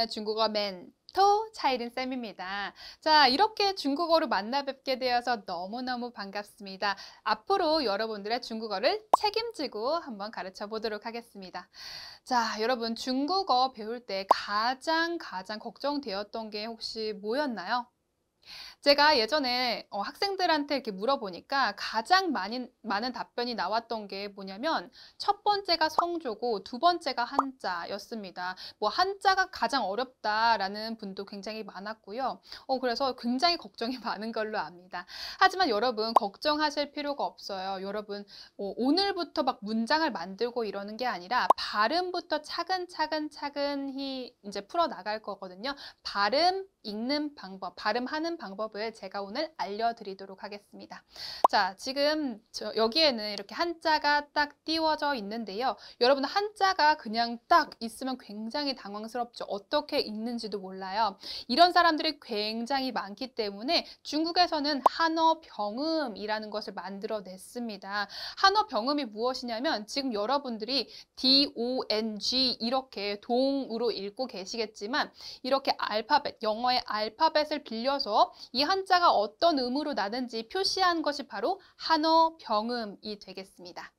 이번에 중국어 멘토 차이린 쌤입니다. 자, 이렇게 중국어로 만나 뵙게 되어서 너무너무 반갑습니다. 앞으로 여러분들의 중국어를 책임지고 한번 가르쳐 보도록 하겠습니다. 자, 여러분 중국어 배울 때 가장 가장 걱정되었던 게 혹시 뭐였나요? 제가 예전에 어, 학생들한테 이렇게 물어보니까 가장 많이, 많은 답변이 나왔던 게 뭐냐면 첫 번째가 성조고 두 번째가 한자였습니다. 뭐 한자가 가장 어렵다라는 분도 굉장히 많았고요. 어, 그래서 굉장히 걱정이 많은 걸로 압니다. 하지만 여러분 걱정하실 필요가 없어요. 여러분 어, 오늘부터 막 문장을 만들고 이러는 게 아니라 발음부터 차근차근 차근히 이제 풀어 나갈 거거든요. 발음 읽는 방법, 발음하는 방법 방법을 제가 오늘 알려드리도록 하겠습니다. 자, 지금 여기에는 이렇게 한자가 딱 띄워져 있는데요. 여러분 한자가 그냥 딱 있으면 굉장히 당황스럽죠. 어떻게 읽는지도 몰라요. 이런 사람들이 굉장히 많기 때문에 중국에서는 한어 병음이라는 것을 만들어냈습니다. 한어 병음이 무엇이냐면 지금 여러분들이 D-O-N-G 이렇게 동으로 읽고 계시겠지만 이렇게 알파벳, 영어의 알파벳을 빌려서 이이 한자가 어떤 음으로 나는지 표시한 것이 바로 한어 병음이 되겠습니다.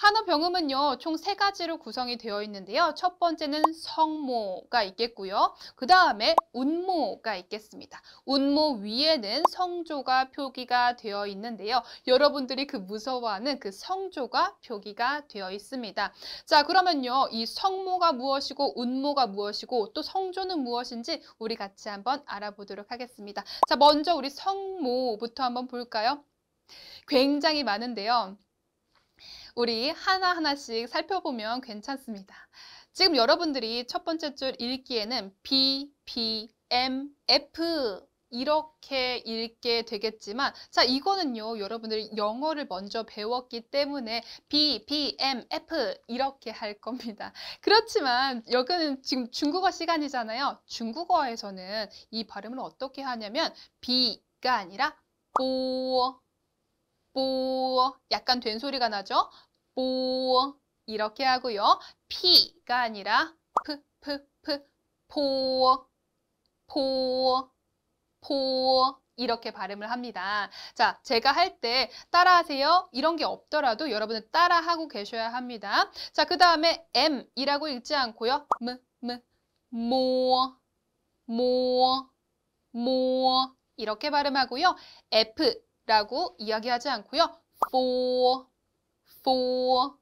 한어병음은요, 총 세 가지로 구성이 되어 있는데요. 첫 번째는 성모가 있겠고요. 그 다음에 운모가 있겠습니다. 운모 위에는 성조가 표기가 되어 있는데요. 여러분들이 그 무서워하는 그 성조가 표기가 되어 있습니다. 자, 그러면요. 이 성모가 무엇이고 운모가 무엇이고 또 성조는 무엇인지 우리 같이 한번 알아보도록 하겠습니다. 자, 먼저 우리 성모부터 한번 볼까요? 굉장히 많은데요. 우리 하나하나씩 살펴보면 괜찮습니다. 지금 여러분들이 첫 번째 줄 읽기에는 B, B, M, F 이렇게 읽게 되겠지만 자 이거는요 여러분들이 영어를 먼저 배웠기 때문에 B, B, M, F 이렇게 할 겁니다. 그렇지만 여기는 지금 중국어 시간이잖아요. 중국어에서는 이 발음을 어떻게 하냐면 B가 아니라 보, 보 약간 된 소리가 나죠. 뽀 이렇게 하고요. 피가 아니라 푸, 푸, 푸, 포, 포, 포 이렇게 발음을 합니다. 자, 제가 할 때 따라하세요. 이런 게 없더라도 여러분은 따라하고 계셔야 합니다. 자, 그 다음에 M이라고 읽지 않고요. M, M, 모, 모, 모 이렇게 발음하고요. F라고 이야기하지 않고요. 포, for,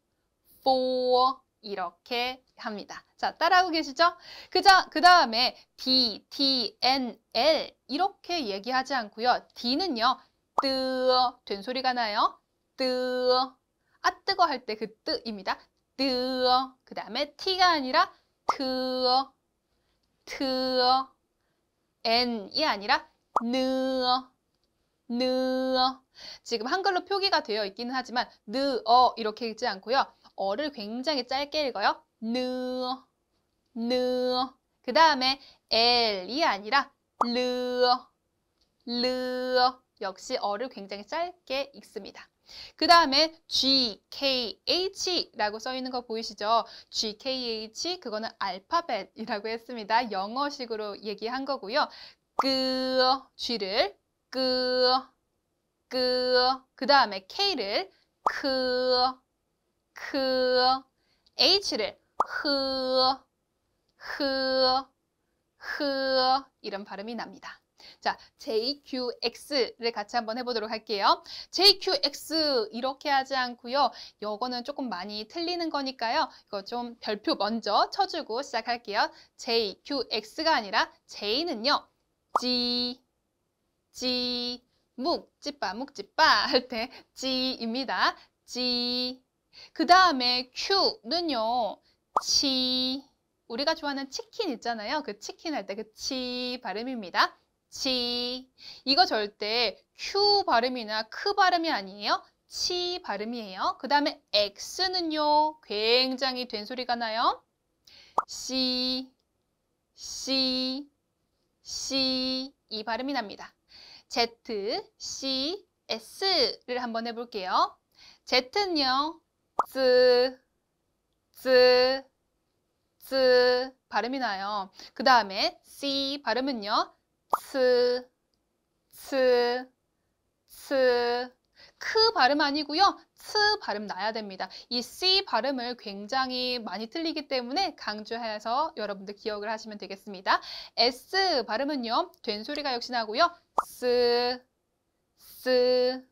for 이렇게 합니다. 자, 따라하고 계시죠? 그자 그 다음에 D, T, N, L 이렇게 얘기하지 않고요. D는요. 뜨어 된소리가 나요. 뜨어 아 뜨거 할 때 그 뜨입니다. 뜨어 그 다음에 T가 아니라 트어 트어 N이 아니라 느어 느어 지금 한글로 표기가 되어 있기는 하지만 느, 어 이렇게 읽지 않고요. 어를 굉장히 짧게 읽어요. 느, 느. 그 다음에 엘이 아니라 르, 르. 역시 어를 굉장히 짧게 읽습니다. 그 다음에 GKH라고 써있는 거 보이시죠? GKH 그거는 알파벳이라고 했습니다. 영어식으로 얘기한 거고요. 그 G를 그 끄, 그 다음에 K를 크, 크, H를 흐, 흐, 흐 이런 발음이 납니다. 자, JQX를 같이 한번 해보도록 할게요. JQX 이렇게 하지 않고요. 요거는 조금 많이 틀리는 거니까요. 이거 좀 별표 먼저 쳐주고 시작할게요. JQX가 아니라 J는요. G, G, 묵, 찌빠, 묵, 찌빠 할 때찌입니다 찌. 그 다음에 큐는요. 치. 우리가 좋아하는 치킨 있잖아요. 그 치킨 할 때 그 치 발음입니다. 치. 이거 절대 큐 발음이나 크 발음이 아니에요. 치 발음이에요. 그 다음에 X는요. 굉장히 된 소리가 나요. 씨, 씨, 씨. 이 발음이 납니다. Z, C, S를 한번 해볼게요. Z는요, Z, Z, Z 발음이 나요. 그 다음에 C 발음은요, 츠, 츠, 츠. 크 발음 아니고요. 츠 발음 나야 됩니다. 이 C 발음을 굉장히 많이 틀리기 때문에 강조해서 여러분들 기억을 하시면 되겠습니다. S 발음은요. 된소리가 역시 나고요. 쓰, 쓰,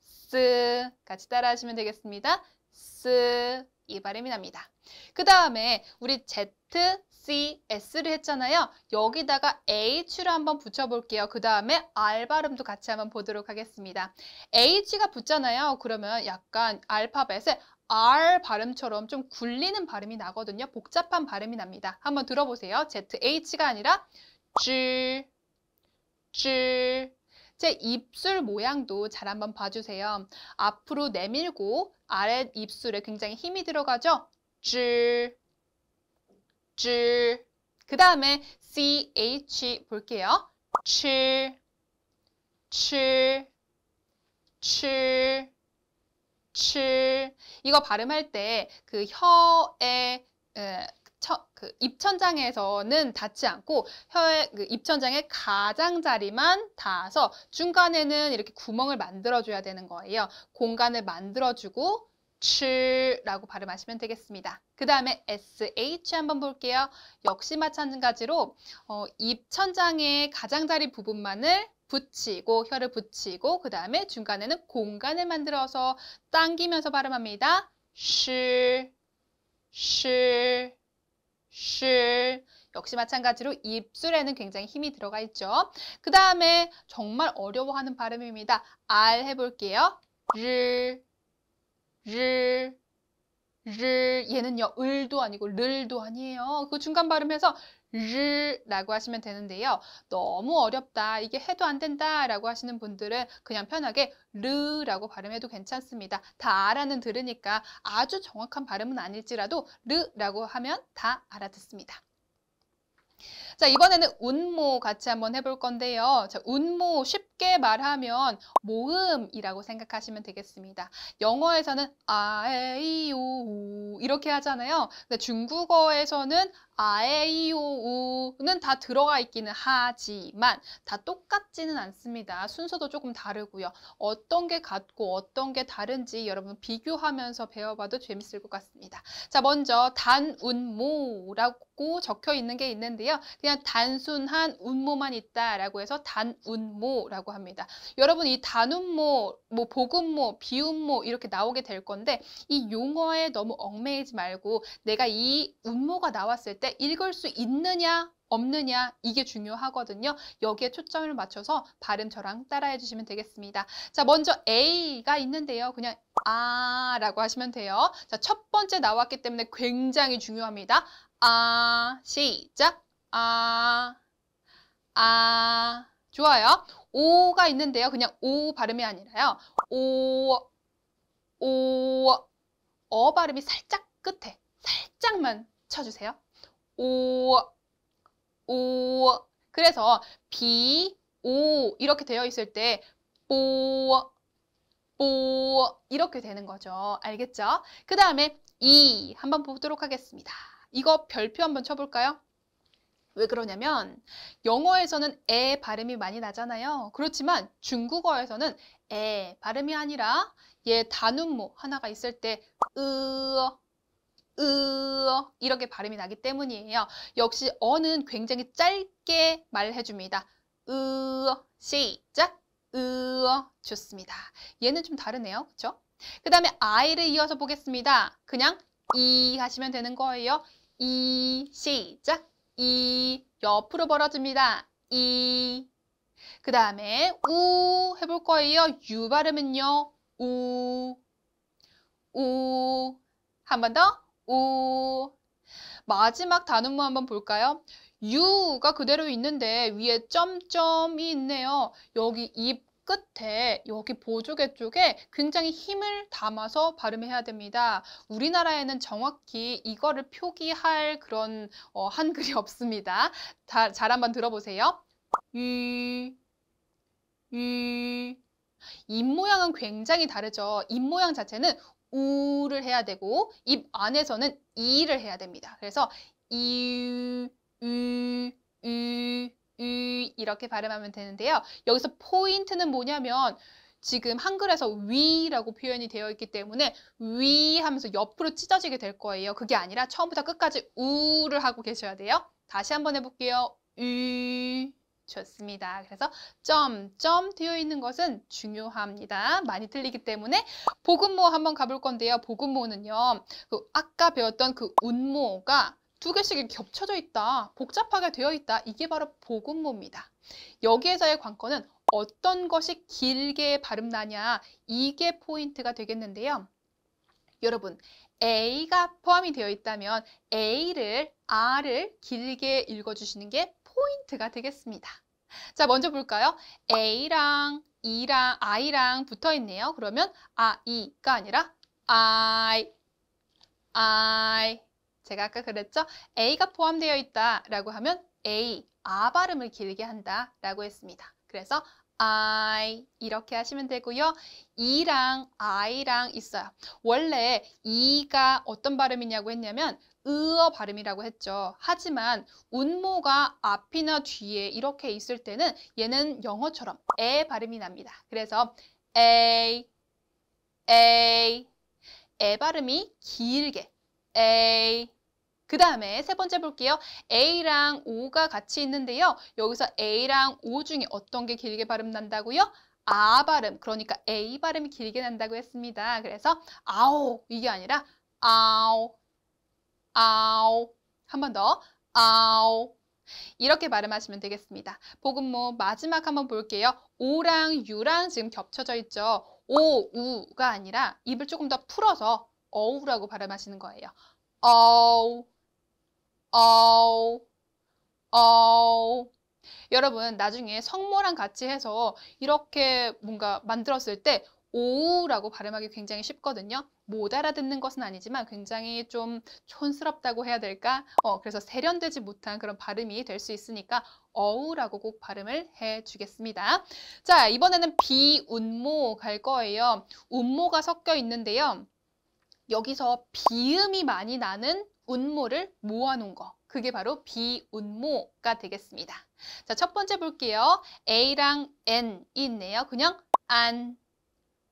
쓰 같이 따라하시면 되겠습니다. 쓰, 이 발음이 납니다. 그 다음에 우리 Z, C, S를 했잖아요. 여기다가 H를 한번 붙여볼게요. 그 다음에 R 발음도 같이 한번 보도록 하겠습니다. H가 붙잖아요. 그러면 약간 알파벳에 R 발음처럼 좀 굴리는 발음이 나거든요. 복잡한 발음이 납니다. 한번 들어보세요. Z, H가 아니라 G, 쭈. 제 입술 모양도 잘 한번 봐주세요. 앞으로 내밀고 아랫 입술에 굉장히 힘이 들어가죠? 쭈. 쭈. 그 다음에 CH 볼게요. 치, 치, 치, 치. 이거 발음할 때 그 혀의 처, 그 입천장에서는 닿지 않고 혀의 그 입천장의 가장자리만 닿아서 중간에는 이렇게 구멍을 만들어줘야 되는 거예요. 공간을 만들어주고 출 라고 발음하시면 되겠습니다. 그 다음에 sh 한번 볼게요. 역시 마찬가지로 어, 입 천장의 가장자리 부분만을 붙이고 혀를 붙이고 그 다음에 중간에는 공간을 만들어서 당기면서 발음합니다. 실, 실, 실 역시 마찬가지로 입술에는 굉장히 힘이 들어가 있죠. 그 다음에 정말 어려워하는 발음입니다. 알 해볼게요. 르, 르, 르 얘는요. 을도 아니고 를도 아니에요. 그 중간 발음해서 르라고 하시면 되는데요. 너무 어렵다. 이게 해도 안 된다. 라고 하시는 분들은 그냥 편하게 르라고 발음해도 괜찮습니다. 다라는 들으니까 아주 정확한 발음은 아닐지라도 르라고 하면 다 알아듣습니다. 자, 이번에는 운모 같이 한번 해볼 건데요. 자, 운모 쉽게 말하면 모음이라고 생각하시면 되겠습니다. 영어에서는 아에이오우 이렇게 하잖아요. 근데 중국어에서는 아에이오우는 다 들어가 있기는 하지만 다 똑같지는 않습니다. 순서도 조금 다르고요. 어떤 게 같고 어떤 게 다른지 여러분 비교하면서 배워봐도 재밌을 것 같습니다. 자, 먼저 단운모라고 적혀 있는 게 있는데요. 그냥 단순한 운모만 있다라고 해서 단운모라고 합니다. 여러분 이 단운모, 뭐보금모 비운모 이렇게 나오게 될 건데 이 용어에 너무 얽매이지 말고 내가 이 운모가 나왔을 때 읽을 수 있느냐 없느냐 이게 중요하거든요. 여기에 초점을 맞춰서 발음 저랑 따라해 주시면 되겠습니다. 자 먼저 A가 있는데요. 그냥 아 라고 하시면 돼요. 자 첫 번째 나왔기 때문에 굉장히 중요합니다. 아 시작 아, 아. 좋아요. 오가 있는데요. 그냥 오 발음이 아니라요. 오, 오, 어 발음이 살짝 끝에 살짝만 쳐주세요. 오, 오. 그래서 비, 오 이렇게 되어 있을 때 뽀, 뽀 이렇게 되는 거죠. 알겠죠? 그 다음에 이 한번 보도록 하겠습니다. 이거 별표 한번 쳐볼까요? 왜 그러냐면 영어에서는 에 발음이 많이 나잖아요. 그렇지만 중국어에서는 에 발음이 아니라 얘 단음모 하나가 있을 때 으어 으어 이렇게 발음이 나기 때문이에요. 역시 어는 굉장히 짧게 말해줍니다. 으어 시작 으어 좋습니다. 얘는 좀 다르네요. 그렇죠? 그 다음에 아이를 이어서 보겠습니다. 그냥 이 하시면 되는 거예요. 이 시작 이 옆으로 벌어집니다. 이. 그 다음에 우 해볼 거예요. 유 발음은요. 우. 우. 한 번 더. 우. 마지막 단음모 한번 볼까요? 유가 그대로 있는데 위에 점점이 있네요. 여기 입 끝에 여기 보조개 쪽에 굉장히 힘을 담아서 발음해야 됩니다. 우리나라에는 정확히 이거를 표기할 그런 어, 한글이 없습니다. 다, 잘 한번 들어보세요. 유, 유. 입 모양은 굉장히 다르죠. 입 모양 자체는 우를 해야 되고 입 안에서는 이를 해야 됩니다. 그래서 이, 이, 이, 유 이렇게 발음하면 되는데요. 여기서 포인트는 뭐냐면 지금 한글에서 위라고 표현이 되어 있기 때문에 위 하면서 옆으로 찢어지게 될 거예요. 그게 아니라 처음부터 끝까지 우를 하고 계셔야 돼요. 다시 한번 해볼게요. 으 좋습니다. 그래서 점, 점 되어 있는 것은 중요합니다. 많이 틀리기 때문에 보금모 한번 가볼 건데요. 보금모는요그 아까 배웠던 그 운모가 두 개씩 겹쳐져 있다, 복잡하게 되어 있다. 이게 바로 보음모입니다 여기에서의 관건은 어떤 것이 길게 발음 나냐 이게 포인트가 되겠는데요. 여러분 A가 포함이 되어 있다면 A를 R을 길게 읽어주시는 게 포인트가 되겠습니다. 자 먼저 볼까요? A랑 E랑 I랑 붙어 있네요. 그러면 아이가 아니라 I I 제가 아까 그랬죠? A가 포함되어 있다라고 하면 A, 아 발음을 길게 한다라고 했습니다. 그래서 I 이렇게 하시면 되고요. E랑 I랑 있어요. 원래 E가 어떤 발음이냐고 했냐면 으어 발음이라고 했죠. 하지만 운모가 앞이나 뒤에 이렇게 있을 때는 얘는 영어처럼 에 발음이 납니다. 그래서 A, A, 에 발음이 길게 A, 그 다음에 세 번째 볼게요. A랑 O가 같이 있는데요. 여기서 A랑 O 중에 어떤 게 길게 발음 난다고요? 아 발음, 그러니까 A 발음이 길게 난다고 했습니다. 그래서 아오 이게 아니라 아오, 아오 한 번더 아오 이렇게 발음하시면 되겠습니다. 보음모 뭐 마지막 한번 볼게요. 오랑 유랑 지금 겹쳐져 있죠. 오, 우가 아니라 입을 조금 더 풀어서 어우라고 발음하시는 거예요. 어우 all, all. 여러분 나중에 성모랑 같이 해서 이렇게 뭔가 만들었을 때 오우라고 발음하기 굉장히 쉽거든요. 못 알아듣는 것은 아니지만 굉장히 좀 촌스럽다고 해야 될까? 어, 그래서 세련되지 못한 그런 발음이 될 수 있으니까 어우라고 꼭 발음을 해주겠습니다. 자, 이번에는 비운모 갈 거예요. 운모가 섞여 있는데요. 여기서 비음이 많이 나는 운모를 모아놓은 거. 그게 바로 비운모가 되겠습니다. 자, 첫 번째 볼게요. A랑 N이 있네요. 그냥 안,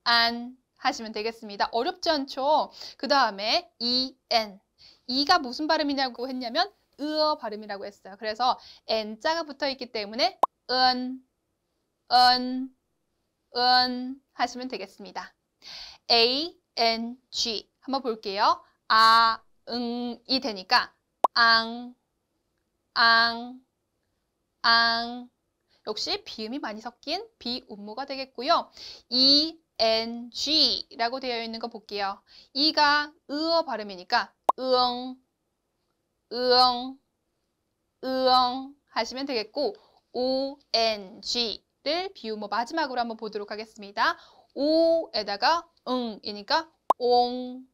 안 하시면 되겠습니다. 어렵지 않죠? 그 다음에 E, N. E가 무슨 발음이냐고 했냐면 으어 발음이라고 했어요. 그래서 N자가 붙어있기 때문에 은, 은, 은 하시면 되겠습니다. A, N, G. 한번 볼게요. 아, 응이 되니까 앙, 앙, 앙 역시 비음이 많이 섞인 비음모가 되겠고요. 이, 엔, 지라고 되어 있는 거 볼게요. 이가 으어 발음이니까 으엉, 으엉, 으엉 하시면 되겠고 오, 엔, 지를 비음모 마지막으로 한번 보도록 하겠습니다. 오에다가 응이니까 옹,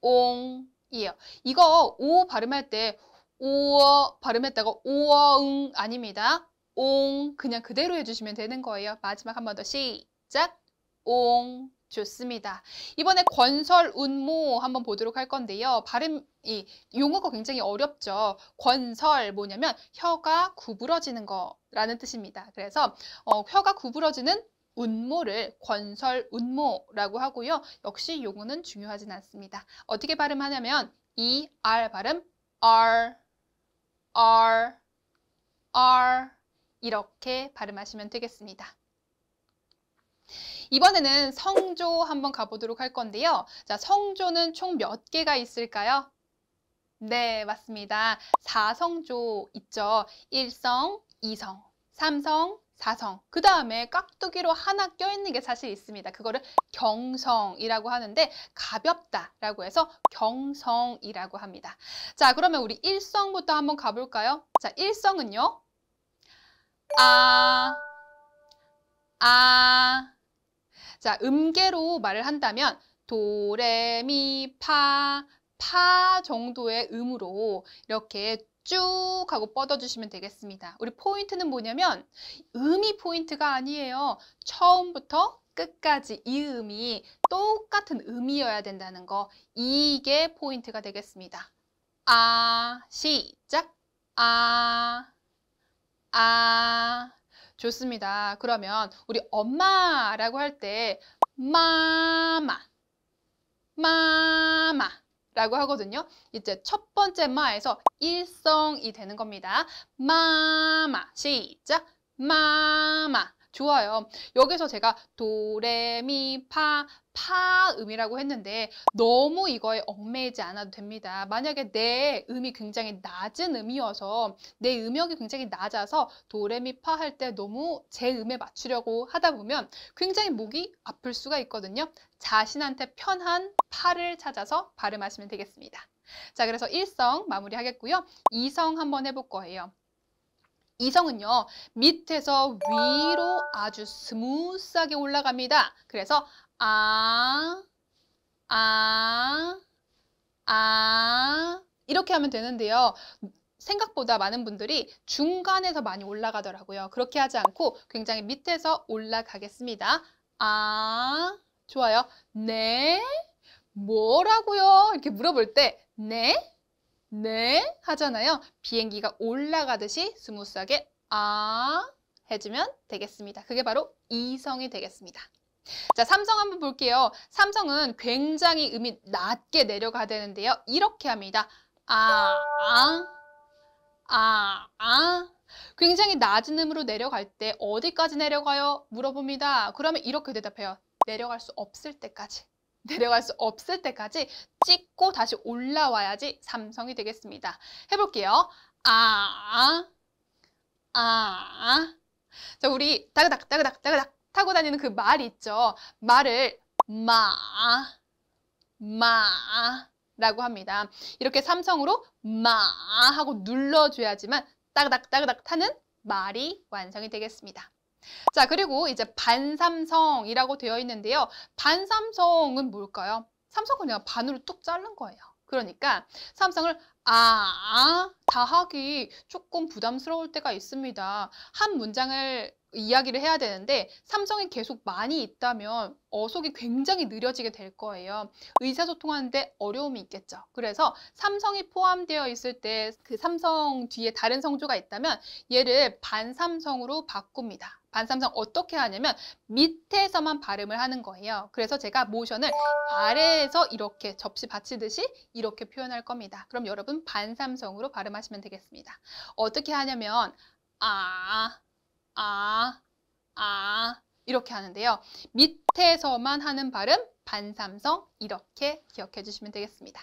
옹, 이에요. 이거 오 발음할 때 오어 발음했다가 오어응 아닙니다. 옹 그냥 그대로 해주시면 되는 거예요. 마지막 한 번 더 시작 옹 좋습니다. 이번에 권설, 운모 한번 보도록 할 건데요. 발음, 이 용어가 굉장히 어렵죠. 권설 뭐냐면 혀가 구부러지는 거라는 뜻입니다. 그래서 어, 혀가 구부러지는 운모를 권설 운모라고 하고요. 역시 용어는 중요하진 않습니다. 어떻게 발음하냐면 이 r 발음 r r r 이렇게 발음하시면 되겠습니다. 이번에는 성조 한번 가보도록 할 건데요. 자, 성조는 총 몇 개가 있을까요? 네, 맞습니다. 사성조 있죠. 일성이성삼성 사성. 그 다음에 깍두기로 하나 껴있는 게 사실 있습니다. 그거를 경성이라고 하는데 가볍다라고 해서 경성이라고 합니다. 자, 그러면 우리 일성부터 한번 가볼까요? 자, 일성은요. 아, 아. 자, 음계로 말을 한다면 도레미파 파 정도의 음으로 이렇게 쭉 하고 뻗어주시면 되겠습니다. 우리 포인트는 뭐냐면 음이 포인트가 아니에요. 처음부터 끝까지 이 음이 똑같은 음이어야 된다는 거 이게 포인트가 되겠습니다. 아 시작 아아 아. 좋습니다. 그러면 우리 엄마라고 할 때 마마 마마 라고 하거든요. 이제 첫 번째 마에서 일성이 되는 겁니다. 마마 시작 마마 좋아요. 여기서 제가 도레미파 파음이라고 했는데 너무 이거에 얽매이지 않아도 됩니다. 만약에 내 음이 굉장히 낮은 음이어서 내 음역이 굉장히 낮아서 도레미파 할 때 너무 제 음에 맞추려고 하다 보면 굉장히 목이 아플 수가 있거든요. 자신한테 편한 파를 찾아서 발음하시면 되겠습니다. 자, 그래서 일성 마무리하겠고요. 이성 한번 해볼 거예요. 이성은요 밑에서 위로 아주 스무스하게 올라갑니다. 그래서 아, 아, 아 이렇게 하면 되는데요. 생각보다 많은 분들이 중간에서 많이 올라가더라고요. 그렇게 하지 않고 굉장히 밑에서 올라가겠습니다. 아, 좋아요. 네, 뭐라고요? 이렇게 물어볼 때 네, 네 하잖아요. 비행기가 올라가듯이 스무스하게 아 해주면 되겠습니다. 그게 바로 이성이 되겠습니다. 자, 삼성 한번 볼게요. 삼성은 굉장히 음이 낮게 내려가야 되는데요. 이렇게 합니다. 아, 아, 아, 아. 굉장히 낮은 음으로 내려갈 때 어디까지 내려가요? 물어봅니다. 그러면 이렇게 대답해요. 내려갈 수 없을 때까지. 내려갈 수 없을 때까지 찍고 다시 올라와야지 삼성이 되겠습니다. 해볼게요. 아, 아. 자, 우리 따그닥, 따그닥, 따그닥 타고 다니는 그 말 있죠. 말을 마, 마 라고 합니다. 이렇게 삼성으로 마 하고 눌러줘야지만 따그닥, 따그닥 타는 말이 완성이 되겠습니다. 자, 그리고 이제 반삼성이라고 되어 있는데요. 반삼성은 뭘까요? 삼성은 그냥 반으로 뚝 자른 거예요. 그러니까 삼성을 아, 아, 다 하기 조금 부담스러울 때가 있습니다. 한 문장을 이야기를 해야 되는데 삼성이 계속 많이 있다면 어속이 굉장히 느려지게 될 거예요. 의사소통하는데 어려움이 있겠죠. 그래서 삼성이 포함되어 있을 때 그 삼성 뒤에 다른 성조가 있다면 얘를 반삼성으로 바꿉니다. 반삼성 어떻게 하냐면 밑에서만 발음을 하는 거예요. 그래서 제가 모션을 아래에서 이렇게 접시 받치듯이 이렇게 표현할 겁니다. 그럼 여러분 반삼성으로 발음하시면 되겠습니다. 어떻게 하냐면 아, 아, 아 이렇게 하는데요. 밑에서만 하는 발음 반삼성 이렇게 기억해 주시면 되겠습니다.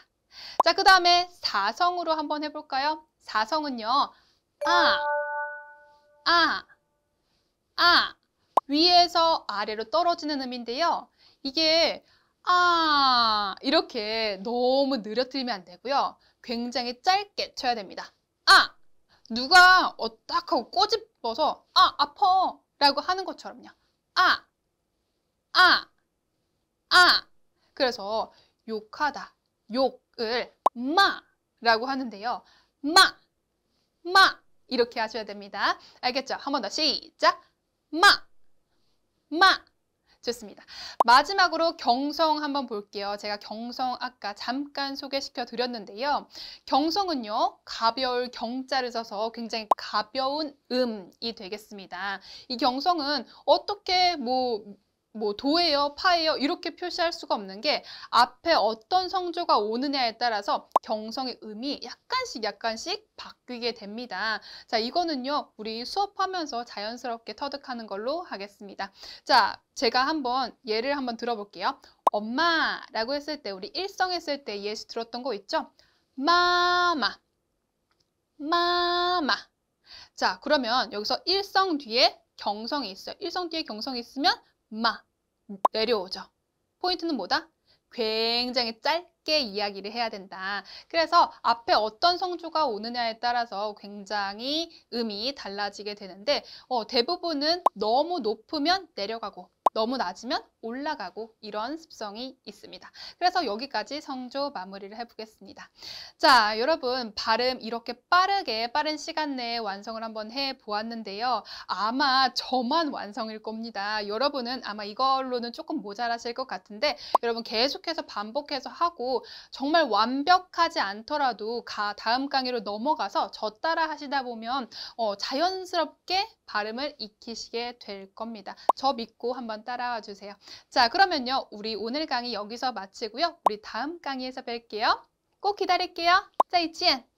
자, 그 다음에 사성으로 한번 해볼까요? 사성은요. 아, 아, 아 위에서 아래로 떨어지는 음인데요. 이게 아 이렇게 너무 느려뜨리면 안 되고요. 굉장히 짧게 쳐야 됩니다. 아 누가 어딱 하고 꼬집어서 아 아파 라고 하는 것처럼요. 아 아, 아. 그래서 욕하다, 욕을 마 라고 하는데요. 마, 마 이렇게 하셔야 됩니다. 알겠죠? 한 번 더 시작! 마, 마. 좋습니다. 마지막으로 경성 한번 볼게요. 제가 경성 아까 잠깐 소개시켜 드렸는데요. 경성은요. 가벼울 경자를 써서 굉장히 가벼운 음이 되겠습니다. 이 경성은 어떻게 뭐뭐 도예요, 파예요 이렇게 표시할 수가 없는 게 앞에 어떤 성조가 오느냐에 따라서 경성의 음이 약간씩 약간씩 바뀌게 됩니다. 자, 이거는요. 우리 수업하면서 자연스럽게 터득하는 걸로 하겠습니다. 자, 제가 한번 예를 한번 들어볼게요. 엄마라고 했을 때 우리 일성 했을 때 예시 들었던 거 있죠? 마마, 마마. 자, 그러면 여기서 일성 뒤에 경성이 있어요. 일성 뒤에 경성이 있으면 마 음, 내려오죠. 포인트는 뭐다? 굉장히 짧게 이야기를 해야 된다. 그래서 앞에 어떤 성조가 오느냐에 따라서 굉장히 음이 달라지게 되는데 어, 대부분은 너무 높으면 내려가고 너무 낮으면 올라가고 이런 습성이 있습니다. 그래서 여기까지 성조 마무리를 해보겠습니다. 자, 여러분 발음 이렇게 빠르게 빠른 시간 내에 완성을 한번 해보았는데요. 아마 저만 완성일 겁니다. 여러분은 아마 이걸로는 조금 모자라실 것 같은데 여러분 계속해서 반복해서 하고 정말 완벽하지 않더라도 가, 다음 강의로 넘어가서 저 따라 하시다 보면 어, 자연스럽게 발음을 익히시게 될 겁니다. 저 믿고 한번 따라와 주세요. 자, 그러면요. 우리 오늘 강의 여기서 마치고요. 우리 다음 강의에서 뵐게요. 꼭 기다릴게요. 자, 再见.